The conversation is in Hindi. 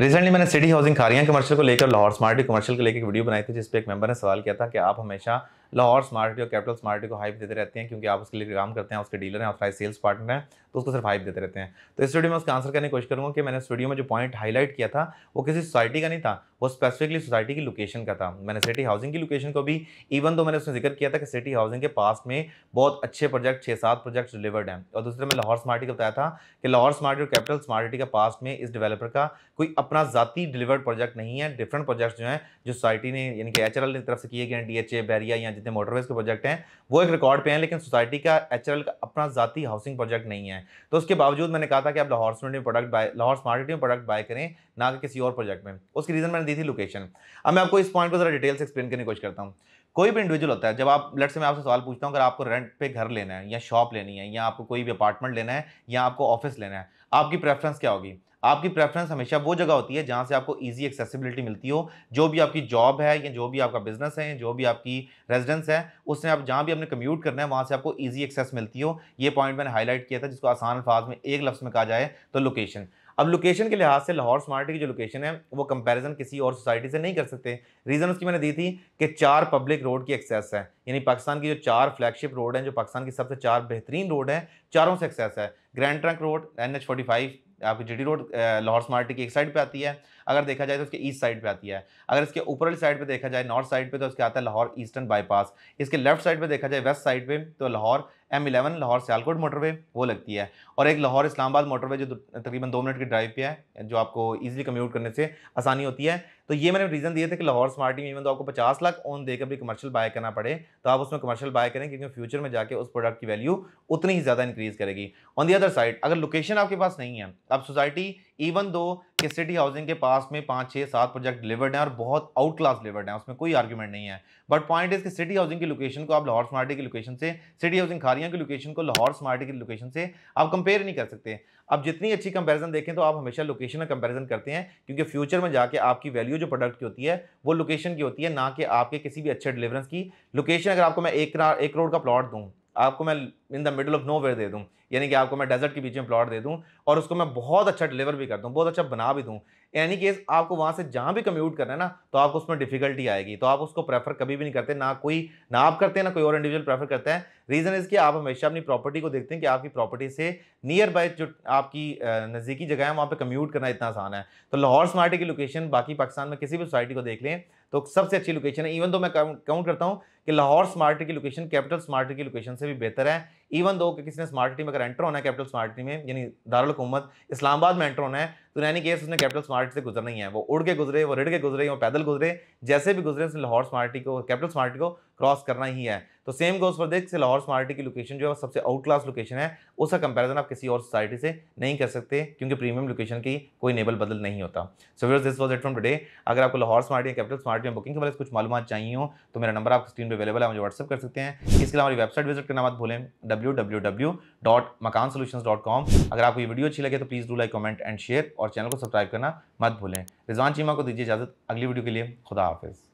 रिसेंटली मैंने सिटी हाउसिंग खारियां कमर्शियल को लेकर लाहौर स्मार्ट कमर्शियल को लेकर एक वीडियो बनाई थी जिस पर एक मेंबर ने सवाल किया था कि आप हमेशा लाहौर स्मार्ट और कैपिटल स्मार्ट को हाइप देते रहते हैं क्योंकि आप उसके लिए काम करते हैं उसके डीलर हैं उसका सेल्स पार्टनर हैं तो उसको सिर्फ हाइप देते रहते हैं तो इस वीडियो में उसका आंसर करने की कोशिश करूँगा कि मैंने इस वीडियो में जो पॉइंट हाईलाइट किया था वो किसी सोसाइटी का नहीं था वो स्पेसिफिकली सोसाइटी की लोकेशन का था मैंने सिटी हाउसिंग की लोकेशन को भी इवन तो मैंने उसमें जिक्र किया था कि सिटी हाउसिंग के पास में बहुत अच्छे प्रोजेक्ट छः सात प्रोजेक्ट्स डिलीवर्ड हैं और दूसरे में लाहौर स्मार्टी को बताया था कि लाहौर स्मार्टी और कैपिटल स्मार्टी के पास में इस डिवेलपर का कोई अपना ज़ाती डिलीवर्ड प्रोजेक्ट नहीं है डिफरेंट प्रोजेक्ट्स जो हैं जो सोसाइटी ने यानी कि एच की तरफ से किए गए डी एच बैरिया या जितने मोटरवेज के प्रोजेक्ट हैं वो एक रिकॉर्ड पे हैं लेकिन सोसाइटी का एच का अपना जाती हाउसिंग प्रोजेक्ट नहीं है तो उसके बावजूद मैंने कहा था कि आप लाहौर स्मार्ट में product buy Lahore smart city में प्रोडक्ट बाय करें ना कि किसी और प्रोजेक्ट में उसकी रीज़न मैंने दी थी लोकेशन अब मैं आपको इस पॉइंट को ज़रा डिटेल एक्सप्लेन करने की कोशिश करता हूँ कोई भी इंडिविजुअल होता है जब आप लेट से मैं आपसे सवाल पूछता हूँ अगर आपको रेंट पे घर लेना है या शॉप लेनी है या आपको कोई भी अपार्टमेंट लेना है या आपको ऑफिस लेना है आपकी प्रेफरेंस क्या होगी आपकी प्रेफरेंस हमेशा वो जगह होती है जहाँ से आपको इजी एक्सेसिबिलिटी मिलती हो जो भी आपकी जॉब है या जो भी आपका बिजनेस है जो भी आपकी रेजिडेंस है उसमें आप जहाँ भी आपने कम्यूट करना है वहाँ से आपको ईजी एक्सेस मिलती हो ये पॉइंट मैंने हाईलाइट किया था जिसको आसान अल्फाज में एक लफ्ज़ में कहा जाए तो लोकेशन अब लोकेशन के लिहाज से लाहौर स्मार्ट की जो लोकेशन है वो कंपैरिजन किसी और सोसाइटी से नहीं कर सकते रीज़न उसकी मैंने दी थी कि चार पब्लिक रोड की एक्सेस है यानी पाकिस्तान की जो चार फ्लैगशिप रोड हैं जो पाकिस्तान की सबसे चार बेहतरीन रोड हैं चारों से एक्सेस है grand trunk road N H forty five आपकी जी रोड लाहौर स्मार्ट की एक साइड पर आती है अगर देखा जाए तो उसके ईस्ट साइड पे आती है अगर इसके ऊपरली साइड पे देखा जाए नॉर्थ साइड पे तो उसके आता है लाहौर ईस्टर्न बाईपास इसके लेफ्ट साइड पे देखा जाए वेस्ट साइड पे तो Lahore M eleven Lahore Sialkot motorway वो लगती है और एक लाहौर इस्लामाबाद मोटरवे जो तकरीबन दो मिनट की ड्राइव पे है जो आपको ईजिली कम्यूट करने से आसानी होती है तो ये मैंने रीज़न दिए थे कि लाहौर स्मार्ट में इवन तो आपको पचास लाख ओन देकर भी कमर्शियल बाय करना पड़े तो आप उसमें कमर्शियल बाय करें क्योंकि फ्यूचर में जाकर उस प्रोडक्ट की वैल्यू उतनी ही ज़्यादा इंक्रीज़ करेगी ऑन दी अदर साइड अगर लोकेशन आपके पास नहीं है तो आप सोसाइटी इवन दो कि सिटी हाउसिंग के पास में पाँच छः सात प्रोजेक्ट डिलीवर्ड हैं और बहुत आउट क्लास डिलीवर्ड हैं उसमें कोई आर्ग्यूमेंट नहीं है बट पॉइंट इज कि सिटी हाउसिंग की लोकेशन को आप लाहौर स्मार्टी की लोकेशन से सिटी हाउसिंग खारियाँ की लोकेशन को लाहौर स्मार्टी की लोकेशन से आप कंपेयर नहीं कर सकते अब जितनी अच्छी कंपेरिजन देखें तो आप हमेशा लोकेशन में कंपेरिजन करते हैं क्योंकि फ्यूचर में जाकर आपकी वैल्यू जो प्रोडक्ट की होती है वो लोकेशन की होती है ना कि आपके किसी भी अच्छे डिलीवरेंस की लोकेशन अगर आपको मैं एक करोड़ का प्लॉट दूँ आपको मैं in the middle of nowhere दे दूँ यानी कि आपको मैं डेजर्ट के बीच में प्लॉट दे दूँ और उसको मैं बहुत अच्छा डिलीवर भी करता हूँ बहुत अच्छा बना भी दूँ एनी केस आपको वहाँ से जहाँ भी कम्यूट करना है ना तो आपको उसमें डिफिकल्टी आएगी तो आप उसको प्रेफर कभी भी नहीं करते ना कोई ना आप करते हैं ना कोई और इंडिविजुअल प्रेफर करता है रीज़न इज कि आप हमेशा अपनी प्रॉपर्टी को देखते हैं कि आपकी प्रॉपर्टी से नियर बाय जो आपकी नज़दीकी जगह है वहाँ पर कम्यूट करना इतना आसान है तो लाहौर स्मार्टी की लोकेशन बाकी पाकिस्तान में किसी भी सोसाइटी को देख लें तो सबसे अच्छी लोकेशन है इवन दो मैं काउंट करता हूँ कि लाहौर स्मार्ट की लोकेशन कैपिटल स्मार्ट की लोकेशन से भी बेहतर है इवन दो कि किसी ने स्मार्ट सिटी में अगर एंटर होना है कैपिटल स्मार्ट सिटी में यानी दारकूमत इस्लामाबाद में एंटर होना है तो यानी केस उसने कैपिटल स्मार्ट से गुजरना ही है वो उड़ के गुजरे वो रिड़ के गुजरे वो पैदल गुजरे जैसे भी गुजरे उसने लाहौर स्मार्ट को कैपिटल स्मार्ट को क्रॉस करना ही है तो same goes for this Lahore smarty की लोकेशन जो है सबसे आउट क्लास लोकेशन है उसका कंपैरिजन आप किसी और सोसाइटी से नहीं कर सकते क्योंकि प्रीमियम लोकेशन की कोई नेबल बदल नहीं होता so viewers this was it from today अगर आपको लाहौर स्मार्ट या कैपिटल स्मार्ट में बुकिंग के बारे में कुछ मालूम चाहिए हो तो मेरा नंबर आपकी स्क्रीन पर अवेलेबल है मुझे व्हाट्सअप कर सकते हैं इसके अलावा हमारी वेबसाइट विजिट करना मत भूलें W W W dot Makaan dot com अगर आपको ये वीडियो अच्छी लगे तो please do like comment and share और चैनल को सब्सक्राइब करना मत भूलें रिजवान चीमा को दीजिए इजाज़त अगली वीडियो के लिए खुदा हाफिज़